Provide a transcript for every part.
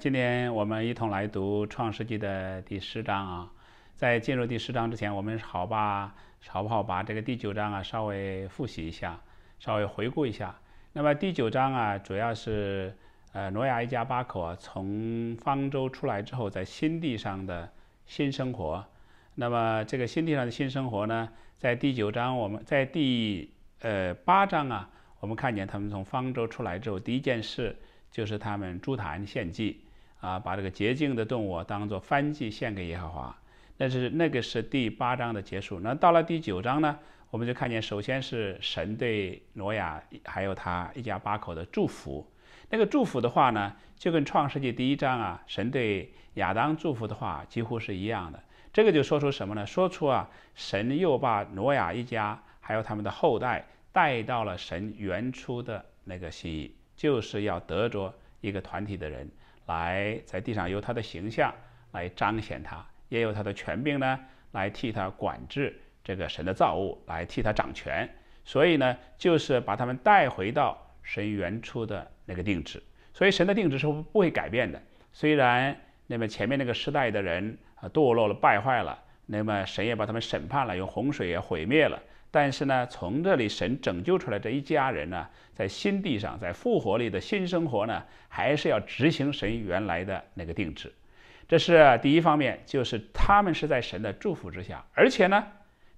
今天我们一同来读《创世纪》的第十章啊，在进入第十章之前，我们好吧，好不好把这个第九章啊稍微复习一下，稍微回顾一下。那么第九章啊，主要是呃挪亚一家八口啊从方舟出来之后，在新地上的新生活。那么这个新地上的新生活呢，在第九章我们在第呃八章啊，我们看见他们从方舟出来之后，第一件事就是他们筑坛献祭。啊，把这个洁净的动物当做燔祭献给耶和华，那是那个是第八章的结束。那到了第九章呢，我们就看见首先是神对挪亚还有他一家八口的祝福。那个祝福的话呢，就跟创世纪第一章啊，神对亚当祝福的话几乎是一样的。这个就说出什么呢？说出啊，神又把挪亚一家还有他们的后代带到了神原初的那个心意，就是要得着一个团体的人。来，在地上由他的形象来彰显他，也有他的权柄呢，来替他管制这个神的造物，来替他掌权。所以呢，就是把他们带回到神原初的那个定制。所以神的定制是不会改变的。虽然那么前面那个时代的人啊堕落了、败坏了，那么神也把他们审判了，用洪水也毁灭了。但是呢，从这里神拯救出来这一家人呢，在新地上，在复活里的新生活呢，还是要执行神原来的那个定制。这是第一方面，就是他们是在神的祝福之下。而且呢，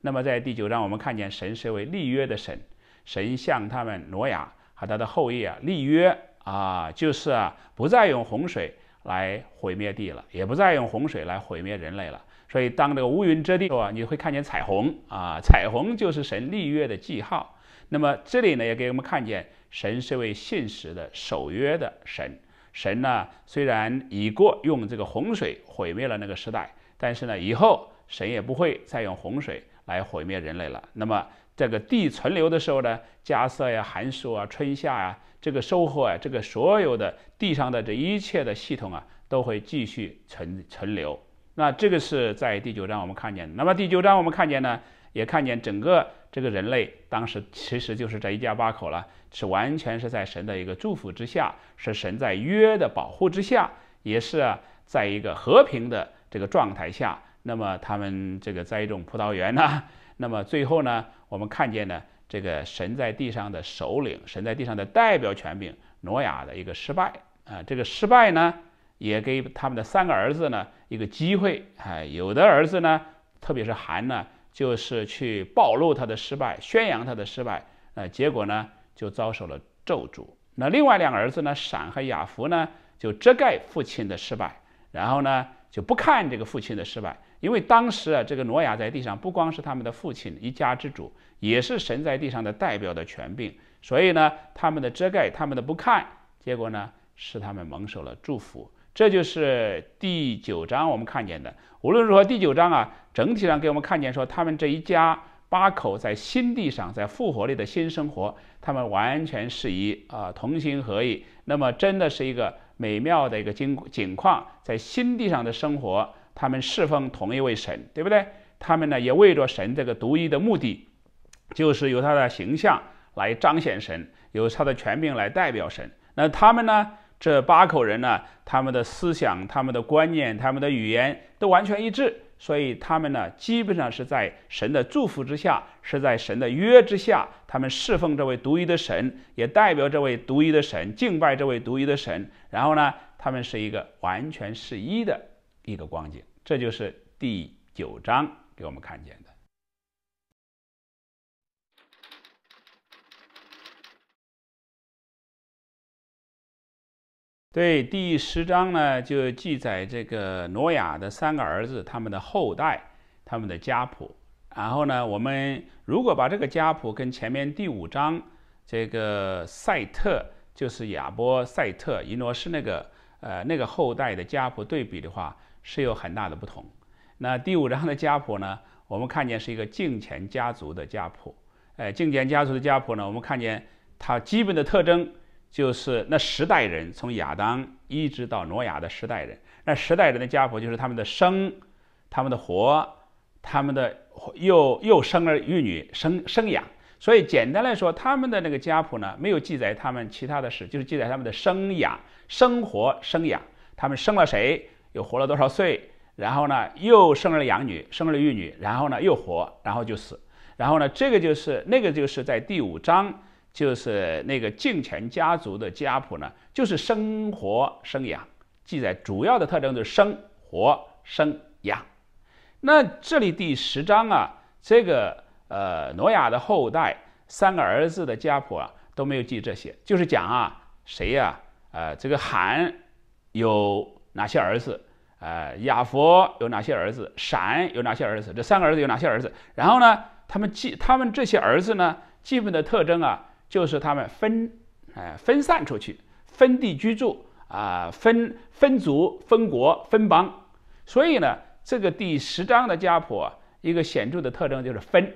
那么在第九章我们看见神是为位立约的神，神向他们挪亚和他的后裔啊立约啊，就是啊不再用洪水来毁灭地了，也不再用洪水来毁灭人类了。所以，当这个乌云遮地的时候，你会看见彩虹啊！彩虹就是神立约的记号。那么，这里呢也给我们看见，神是位信实的守约的神。神呢，虽然已过用这个洪水毁灭了那个时代，但是呢，以后神也不会再用洪水来毁灭人类了。那么，这个地存留的时候呢，加色呀、寒暑啊、春夏啊，这个收获啊，这个所有的地上的这一切的系统啊，都会继续存存留。那这个是在第九章我们看见的。那么第九章我们看见呢，也看见整个这个人类当时其实就是在一家八口了，是完全是在神的一个祝福之下，是神在约的保护之下，也是啊，在一个和平的这个状态下。那么他们这个在一种葡萄园呢，那么最后呢，我们看见呢，这个神在地上的首领，神在地上的代表权柄挪亚的一个失败啊，这个失败呢。也给他们的三个儿子呢一个机会哎，有的儿子呢，特别是韩呢，就是去暴露他的失败，宣扬他的失败，呃，结果呢就遭受了咒诅。那另外两个儿子呢，闪和亚弗呢，就遮盖父亲的失败，然后呢就不看这个父亲的失败，因为当时啊，这个挪亚在地上不光是他们的父亲一家之主，也是神在地上的代表的权柄，所以呢，他们的遮盖，他们的不看，结果呢使他们蒙受了祝福。这就是第九章我们看见的。无论如何，第九章啊，整体上给我们看见说，他们这一家八口在新地上，在复活里的新生活，他们完全是以啊同心合意，那么真的是一个美妙的一个景景况，在新地上的生活，他们侍奉同一位神，对不对？他们呢，也为着神这个独一的目的，就是由他的形象来彰显神，由他的权柄来代表神。那他们呢？这八口人呢，他们的思想、他们的观念、他们的语言都完全一致，所以他们呢，基本上是在神的祝福之下，是在神的约之下，他们侍奉这位独一的神，也代表这位独一的神敬拜这位独一的神，然后呢，他们是一个完全是一的一个光景，这就是第九章给我们看见的。对第十章呢，就记载这个挪亚的三个儿子他们的后代，他们的家谱。然后呢，我们如果把这个家谱跟前面第五章这个赛特，就是亚波赛特、伊罗斯那个，呃，那个后代的家谱对比的话，是有很大的不同。那第五章的家谱呢，我们看见是一个敬虔家族的家谱。呃，敬虔家族的家谱呢，我们看见它基本的特征。就是那十代人，从亚当一直到挪亚的十代人，那十代人的家谱就是他们的生、他们的活、他们的又又生儿育女、生生养。所以简单来说，他们的那个家谱呢，没有记载他们其他的事，就是记载他们的生养、生活、生养。他们生了谁，又活了多少岁，然后呢，又生儿养女、生儿育女，然后呢，又活，然后就死，然后呢，这个就是那个就是在第五章。就是那个敬虔家族的家谱呢，就是生活生养记载，主要的特征就是生活生养。那这里第十章啊，这个呃挪亚的后代三个儿子的家谱啊都没有记这些，就是讲啊谁呀，呃这个罕有哪些儿子，呃亚佛有哪些儿子，闪有哪些儿子，这三个儿子有哪些儿子，然后呢他们记他们这些儿子呢基本的特征啊。就是他们分，哎，分散出去，分地居住啊，分分族、分国、分邦。所以呢，这个第十章的家谱一个显著的特征就是分、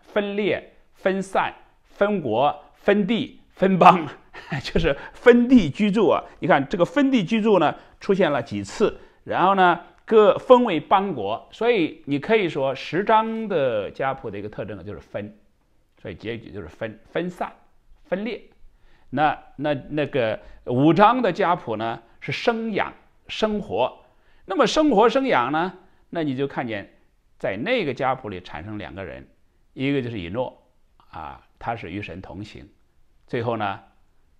分裂、分散、分国、分地、分邦，就是分地居住啊。你看这个分地居住呢出现了几次，然后呢各分为邦国。所以你可以说十章的家谱的一个特征就是分，所以结局就是分分散。分裂，那那那个五章的家谱呢？是生养生活，那么生活生养呢？那你就看见，在那个家谱里产生两个人，一个就是以诺啊，他是与神同行，最后呢，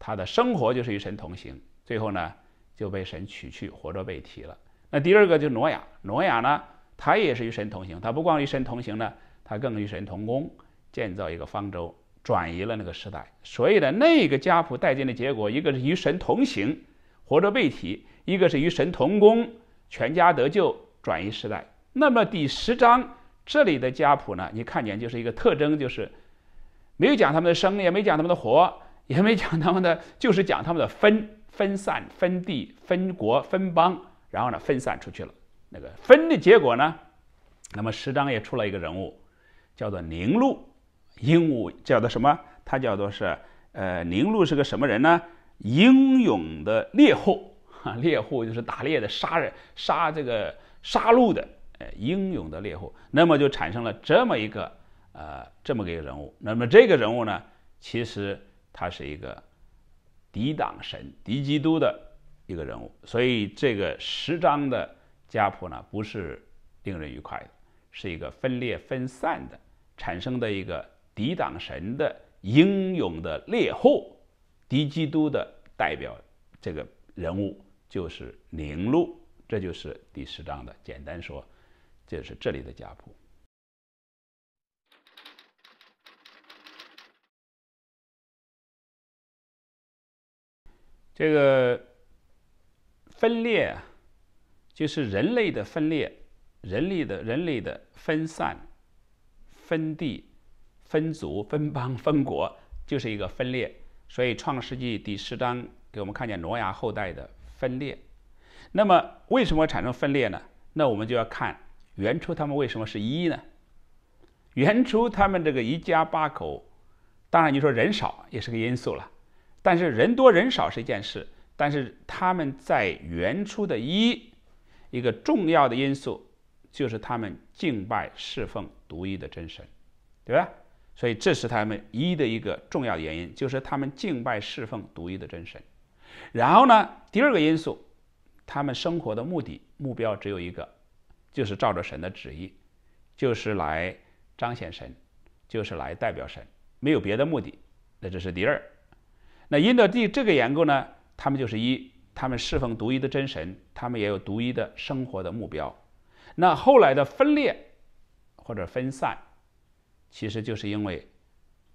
他的生活就是与神同行，最后呢就被神取去活着被提了。那第二个就挪亚，挪亚呢，他也是与神同行，他不光与神同行呢，他更与神同工，建造一个方舟。转移了那个时代，所以呢，那个家谱带进的结果，一个是与神同行，活着被提；一个是与神同工，全家得救，转移时代。那么第十章这里的家谱呢，你看见就是一个特征，就是没有讲他们的生，也没讲他们的活，也没讲他们的，就是讲他们的分，分散、分地、分国、分邦，然后呢，分散出去了。那个分的结果呢，那么十章也出了一个人物，叫做宁禄。鹦鹉叫做什么？它叫做是，呃，宁路是个什么人呢？英勇的猎户，哈，猎户就是打猎的，杀人杀这个杀戮的，呃，英勇的猎户。那么就产生了这么一个，呃，这么一个人物。那么这个人物呢，其实他是一个抵挡神、敌基督的一个人物。所以这个十章的家谱呢，不是令人愉快的，是一个分裂分散的产生的一个。抵挡神的英勇的猎户，敌基督的代表，这个人物就是宁禄。这就是第十章的。简单说，这是这里的家谱。这个分裂，就是人类的分裂，人类的人类的分散，分地。分族、分邦、分国就是一个分裂，所以《创世纪》第十章给我们看见挪亚后代的分裂。那么，为什么产生分裂呢？那我们就要看原初他们为什么是一呢？原初他们这个一家八口，当然你说人少也是个因素了，但是人多人少是一件事。但是他们在原初的一，一个重要的因素就是他们敬拜侍奉独一的真神，对吧？所以这是他们一的一个重要原因，就是他们敬拜侍奉独一的真神。然后呢，第二个因素，他们生活的目的目标只有一个，就是照着神的旨意，就是来彰显神，就是来代表神，没有别的目的。那这是第二。那因着第这个缘故呢，他们就是一，他们侍奉独一的真神，他们也有独一的生活的目标。那后来的分裂或者分散。其实就是因为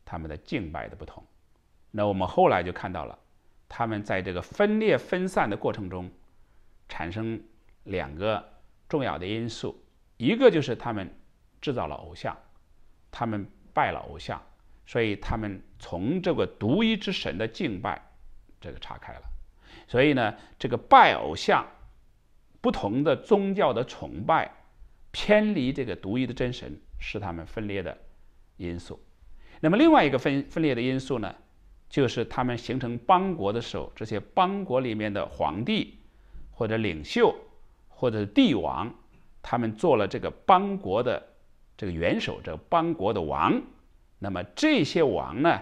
他们的敬拜的不同，那我们后来就看到了，他们在这个分裂分散的过程中，产生两个重要的因素，一个就是他们制造了偶像，他们拜了偶像，所以他们从这个独一之神的敬拜这个岔开了，所以呢，这个拜偶像、不同的宗教的崇拜偏离这个独一的真神，是他们分裂的。因素，那么另外一个分分裂的因素呢，就是他们形成邦国的时候，这些邦国里面的皇帝，或者领袖，或者帝王，他们做了这个邦国的这个元首，这个邦国的王。那么这些王呢，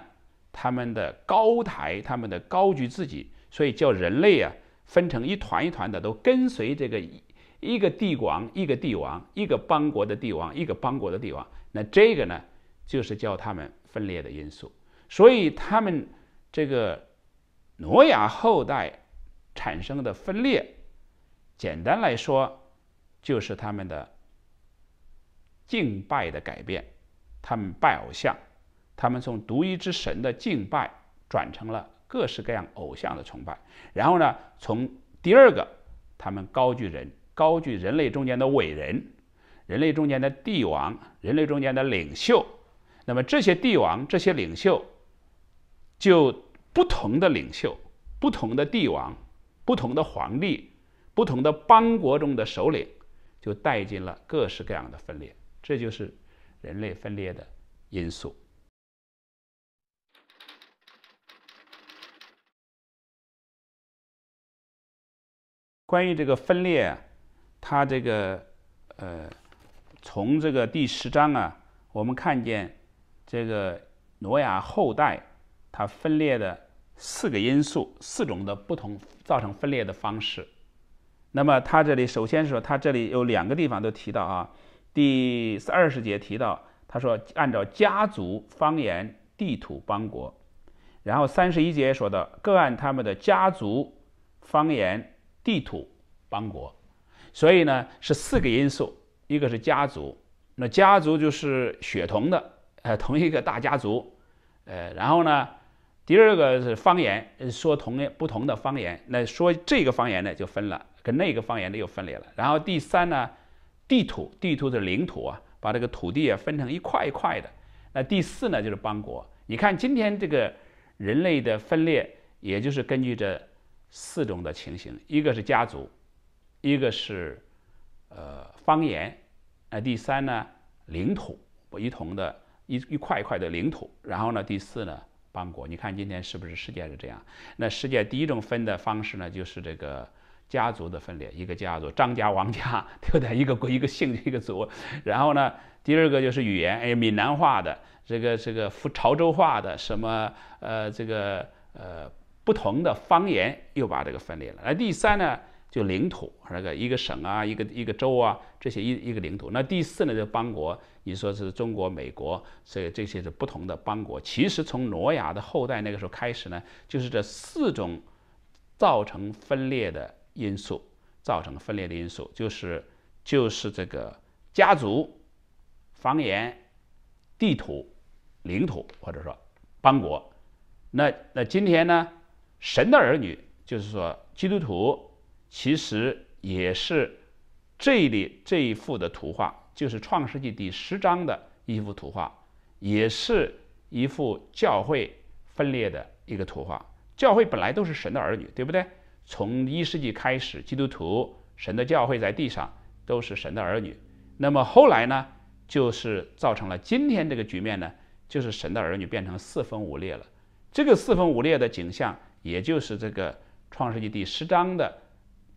他们的高台，他们的高举自己，所以叫人类啊，分成一团一团的，都跟随这个一一个帝王，一个帝王，一个邦国的帝王，一个邦国的帝王。那这个呢？就是叫他们分裂的因素，所以他们这个挪亚后代产生的分裂，简单来说，就是他们的敬拜的改变，他们拜偶像，他们从独一之神的敬拜转成了各式各样偶像的崇拜。然后呢，从第二个，他们高举人，高举人类中间的伟人，人类中间的帝王，人类中间的领袖。那么这些帝王、这些领袖，就不同的领袖、不同的帝王、不同的皇帝、不同的邦国中的首领，就带进了各式各样的分裂。这就是人类分裂的因素。关于这个分裂，他这个呃，从这个第十章啊，我们看见。这个挪亚后代，它分裂的四个因素、四种的不同造成分裂的方式。那么，他这里首先说，他这里有两个地方都提到啊。第二十节提到，他说按照家族、方言、地土、邦国。然后三十一节说的，各按他们的家族、方言、地土、邦国。所以呢，是四个因素，一个是家族，那家族就是血统的。呃，同一个大家族，呃，然后呢，第二个是方言，说同不同的方言，那说这个方言呢就分了，跟那个方言呢又分裂了。然后第三呢，地土地土是领土啊，把这个土地也分成一块一块的。那第四呢就是邦国。你看今天这个人类的分裂，也就是根据这四种的情形：一个是家族，一个是呃方言，那第三呢领土不一同的。一一块一块的领土，然后呢？第四呢？邦国？你看今天是不是世界是这样？那世界第一种分的方式呢，就是这个家族的分裂，一个家族，张家、王家，对不对？一个国，一个姓，一个族。然后呢？第二个就是语言，哎，闽南话的，这个这个潮州话的，什么？呃，这个呃，不同的方言又把这个分裂了。那第三呢？就领土那个一个省啊，一个一个州啊，这些一一个领土。那第四呢，就邦国。你说是中国、美国，这这些是不同的邦国。其实从挪亚的后代那个时候开始呢，就是这四种造成分裂的因素，造成分裂的因素就是就是这个家族、方言、地图、领土，或者说邦国。那那今天呢，神的儿女就是说基督徒。其实也是这里这一幅的图画，就是《创世纪》第十章的一幅图画，也是一幅教会分裂的一个图画。教会本来都是神的儿女，对不对？从一世纪开始，基督徒、神的教会在地上都是神的儿女。那么后来呢，就是造成了今天这个局面呢，就是神的儿女变成四分五裂了。这个四分五裂的景象，也就是这个《创世纪》第十章的。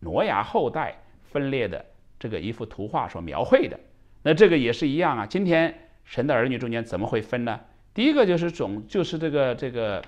挪亚后代分裂的这个一幅图画所描绘的，那这个也是一样啊。今天神的儿女中间怎么会分呢？第一个就是种，就是这个这个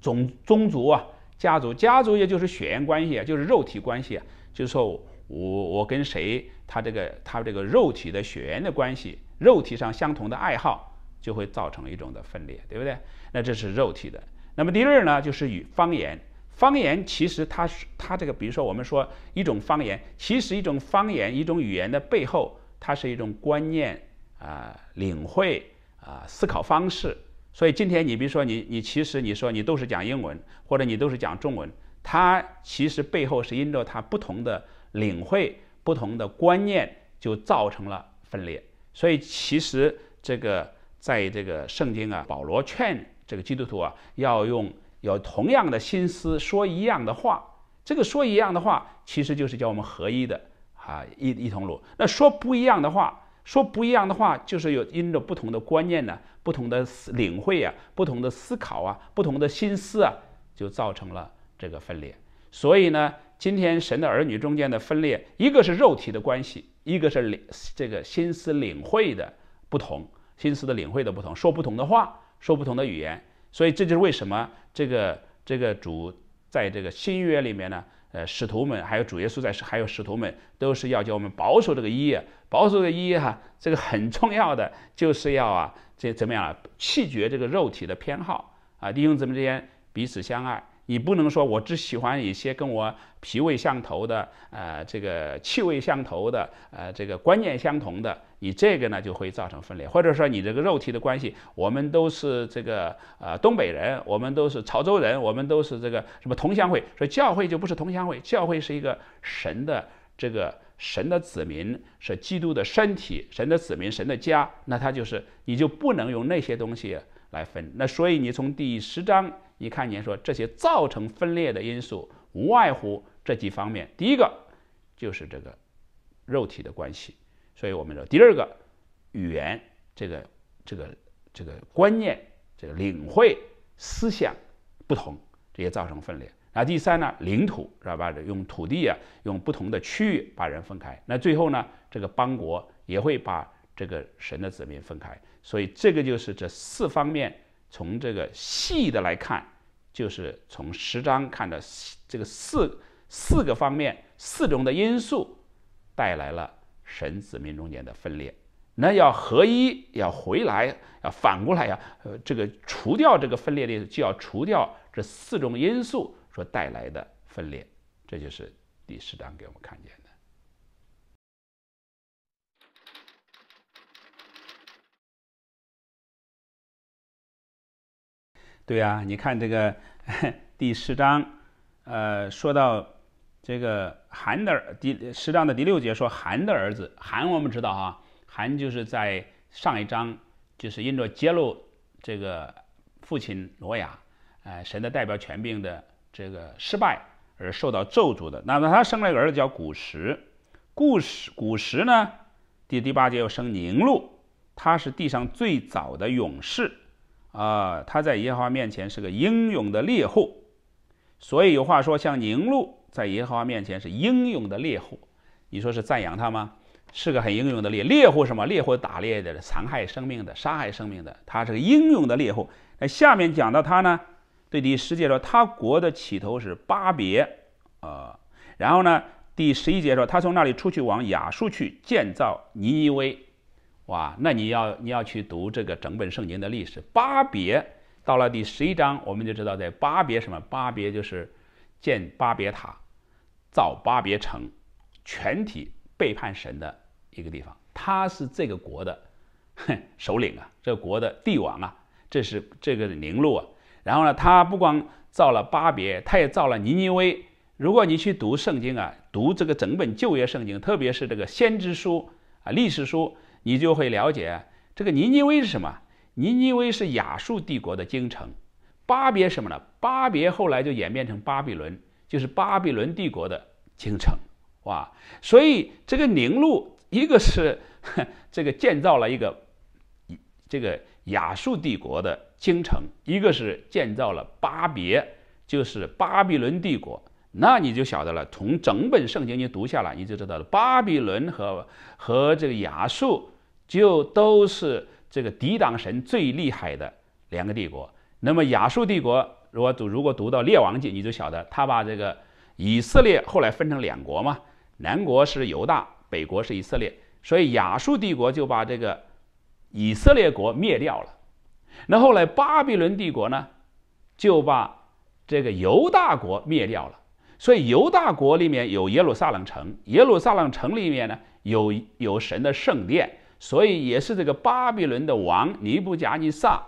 种宗族啊，家族，家族也就是血缘关系啊，就是肉体关系啊，就是说我我我跟谁，他这个他这个肉体的血缘的关系，肉体上相同的爱好，就会造成一种的分裂，对不对？那这是肉体的。那么第二呢，就是与方言。方言其实它是它这个，比如说我们说一种方言，其实一种方言一种语言的背后，它是一种观念啊，领会啊，思考方式。所以今天你比如说你你其实你说你都是讲英文，或者你都是讲中文，它其实背后是因着它不同的领会、不同的观念，就造成了分裂。所以其实这个在这个圣经啊，保罗劝这个基督徒啊要用。有同样的心思说一样的话，这个说一样的话，其实就是叫我们合一的啊，一一同路。那说不一样的话，说不一样的话，就是有因着不同的观念呢，不同的思领会啊，不同的思考啊，不同的心思啊，就造成了这个分裂。所以呢，今天神的儿女中间的分裂，一个是肉体的关系，一个是领这个心思领会的不同，心思的领会的不同，说不同的话，说不同的语言。所以这就是为什么这个这个主在这个新约里面呢，呃，使徒们还有主耶稣在，还有使徒们都是要叫我们保守这个一，保守这个一哈，这个很重要的就是要啊，这怎么样啊，弃绝这个肉体的偏好啊，利用咱们之间彼此相爱。你不能说，我只喜欢一些跟我脾胃相投的，呃，这个气味相投的，呃，这个观念相同的，你这个呢就会造成分裂。或者说你这个肉体的关系，我们都是这个呃东北人，我们都是潮州人，我们都是这个什么同乡会，所以教会就不是同乡会，教会是一个神的这个神的子民，是基督的身体，神的子民，神的家，那他就是，你就不能用那些东西。来分，那所以你从第十章，你看你说这些造成分裂的因素，无外乎这几方面。第一个就是这个肉体的关系，所以我们说第二个语言，这个这个这个观念，这个领会思想不同，这些造成分裂。那第三呢，领土，知道吧？用土地啊，用不同的区域把人分开。那最后呢，这个邦国也会把。这个神的子民分开，所以这个就是这四方面，从这个细的来看，就是从十章看的这个四四个方面、四种的因素带来了神子民中间的分裂。那要合一，要回来，要反过来呀，呃，这个除掉这个分裂的，就要除掉这四种因素所带来的分裂。这就是第十章给我们看见的。对啊，你看这个 第十章，呃，说到这个韩的儿第十章的第六节说韩的儿子韩，我们知道哈，韩就是在上一章就是因着揭露这个父亲罗雅，呃，神的代表权柄的这个失败而受到咒诅的。那么他生了一个儿子叫古实，故事古实呢，第第八节又生宁禄，他是地上最早的勇士。啊，他在耶和华面前是个英勇的猎户，所以有话说像宁录在耶和华面前是英勇的猎户，你说是赞扬他吗？是个很英勇的猎猎户，什么猎户？打猎的，残害生命的，杀害生命的，他是个英勇的猎户。那下面讲到他呢，对第十节说他国的起头是巴别啊，然后呢，第十一节说他从那里出去往亚述去建造尼尼微。哇，那你要你要去读这个整本圣经的历史。巴别到了第十一章，我们就知道在巴别什么？巴别就是建巴别塔、造巴别城、全体背叛神的一个地方。他是这个国的哼，首领啊，这国的帝王啊，这是这个陵禄啊。然后呢，他不光造了巴别，他也造了尼尼微。如果你去读圣经啊，读这个整本旧约圣经，特别是这个先知书啊、历史书。你就会了解这个尼尼微是什么？尼尼微是亚述帝国的京城。巴别什么呢？巴别后来就演变成巴比伦，就是巴比伦帝国的京城，哇！所以这个宁路，一个是 这个建造了一个这个亚述帝国的京城，一个是建造了巴别，就是巴比伦帝国。那你就晓得了，从整本圣经你读下来，你就知道了巴比伦和和这个亚述。就都是这个抵挡神最厉害的两个帝国。那么亚述帝国，如果读如果读到《列王记》，你就晓得他把这个以色列后来分成两国嘛，南国是犹大，北国是以色列。所以亚述帝国就把这个以色列国灭掉了。那后来巴比伦帝国呢，就把这个犹大国灭掉了。所以犹大国里面有耶路撒冷城，耶路撒冷城里面呢有有神的圣殿。所以也是这个巴比伦的王尼布贾尼撒，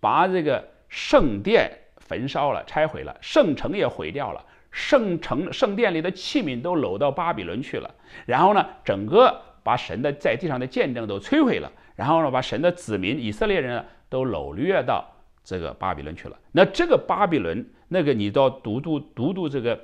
把这个圣殿焚烧了、拆毁了，圣城也毁掉了，圣城圣殿里的器皿都搂到巴比伦去了。然后呢，整个把神的在地上的见证都摧毁了，然后呢，把神的子民以色列人都掳掠到这个巴比伦去了。那这个巴比伦，那个你都要读读读读这个。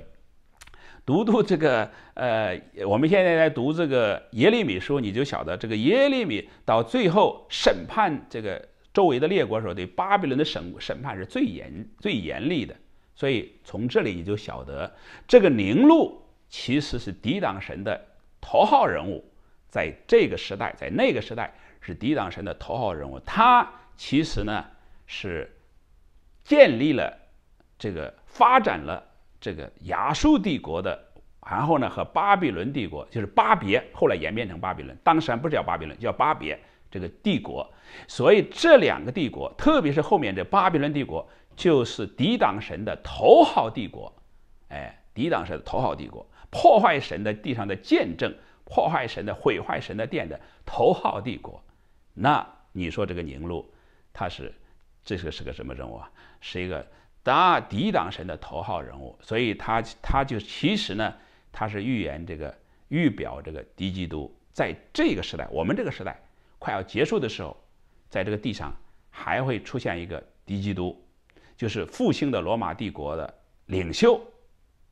读读这个，呃，我们现在在读这个耶利米书，你就晓得这个耶利米到最后审判这个周围的列国时候，对巴比伦的审审判是最严、最严厉的。所以从这里你就晓得，这个宁禄其实是抵挡神的头号人物，在这个时代，在那个时代是抵挡神的头号人物。他其实呢是建立了、这个发展了。这个亚述帝国的，然后呢，和巴比伦帝国，就是巴别，后来演变成巴比伦，当时还不是叫巴比伦，叫巴别这个帝国。所以这两个帝国，特别是后面的巴比伦帝国，就是抵挡神的头号帝国，哎，抵挡神的头号帝国，破坏神的地上的见证，破坏神的毁坏神的殿的头号帝国。那你说这个宁禄，他是这是个什么人物？是一个？尔抵挡神的头号人物，所以他他就其实呢，他是预言这个预表这个敌基督，在这个时代，我们这个时代快要结束的时候，在这个地上还会出现一个敌基督，就是复兴的罗马帝国的领袖，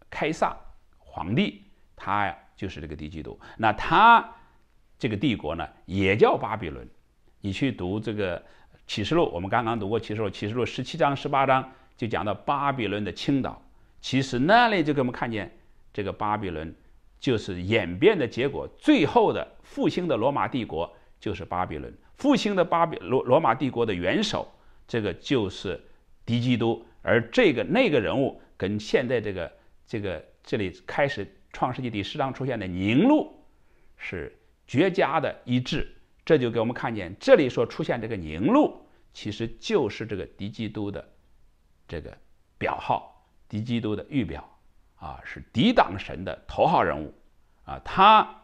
凯撒皇帝，他呀就是这个敌基督。那他这个帝国呢也叫巴比伦，你去读这个启示录，我们刚刚读过启示录，启示录十七章、十八章。就讲到巴比伦的倾倒，其实那里就给我们看见，这个巴比伦就是演变的结果，最后的复兴的罗马帝国就是巴比伦，复兴的巴比罗罗马帝国的元首，这个就是敌基督，而这个那个人物跟现在这个这个这里开始创世纪第十章出现的宁路是绝佳的一致，这就给我们看见，这里所出现这个宁路，其实就是这个敌基督的。这个表号敌基督的预表，啊，是抵挡神的头号人物，啊，他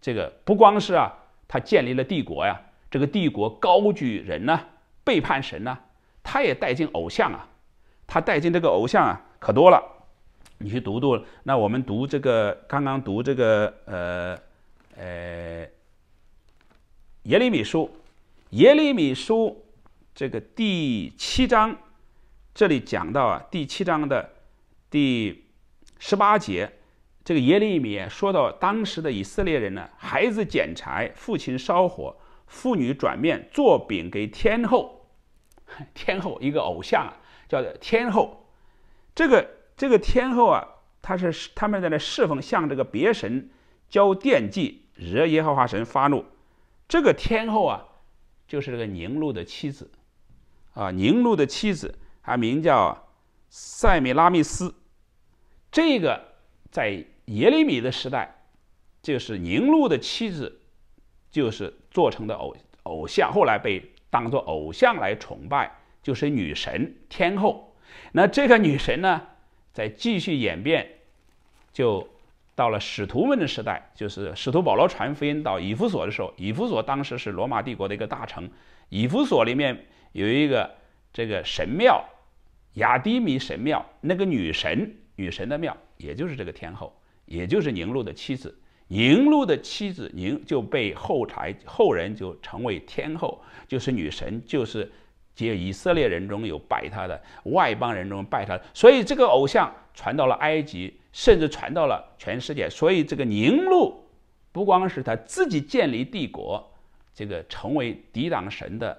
这个不光是啊，他建立了帝国呀，这个帝国高举人呢，背叛神呢，他也带进偶像啊，他带进这个偶像啊，可多了，你去读读。那我们读这个，刚刚读这个，呃，呃，耶利米书，耶利米书这个第七章。这里讲到啊，第七章的第十八节，这个耶利米说到当时的以色列人呢，孩子捡柴，父亲烧火，妇女转面做饼给天后，天后一个偶像，啊，叫做天后。这个这个天后啊，他是他们在那侍奉，向这个别神交奠祭，惹耶和华神发怒。这个天后啊，就是这个宁禄的妻子啊，宁禄的妻子。她名叫塞米拉密斯，这个在耶利米的时代，就是宁禄的妻子，就是做成的偶偶像，后来被当作偶像来崇拜，就是女神天后。那这个女神呢，在继续演变，就到了使徒们的时代，就是使徒保罗传福音到以弗所的时候，以弗所当时是罗马帝国的一个大城，以弗所里面有一个这个神庙。雅迪米神庙那个女神，女神的庙，也就是这个天后，也就是宁路的妻子。宁路的妻子宁就被后台后人就成为天后，就是女神，就是接以色列人中有拜她的，外邦人中拜她的。所以这个偶像传到了埃及，甚至传到了全世界。所以这个宁路不光是他自己建立帝国，这个成为抵挡神的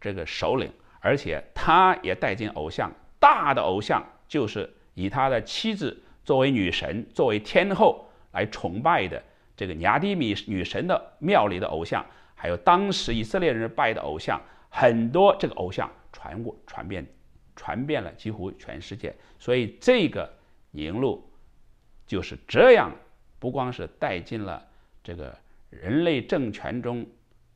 这个首领，而且他也带进偶像。大的偶像就是以他的妻子作为女神、作为天后来崇拜的，这个雅迪米女神的庙里的偶像，还有当时以色列人拜的偶像，很多这个偶像传过、传遍、传遍了几乎全世界。所以这个名录就是这样，不光是带进了这个人类政权中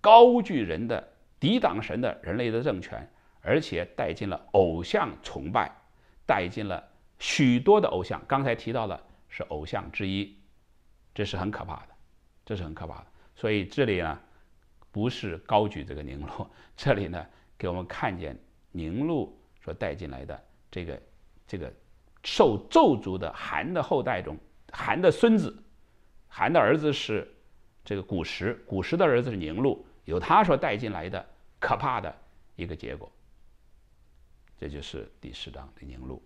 高举人的抵挡神的人类的政权。而且带进了偶像崇拜，带进了许多的偶像。刚才提到的是偶像之一，这是很可怕的，这是很可怕的。所以这里呢，不是高举这个宁禄，这里呢给我们看见宁禄所带进来的这个这个受咒诅的韩的后代中，韩的孙子，韩的儿子是这个古时，古时的儿子是宁禄，由他所带进来的可怕的一个结果。这就是第十章李凝路。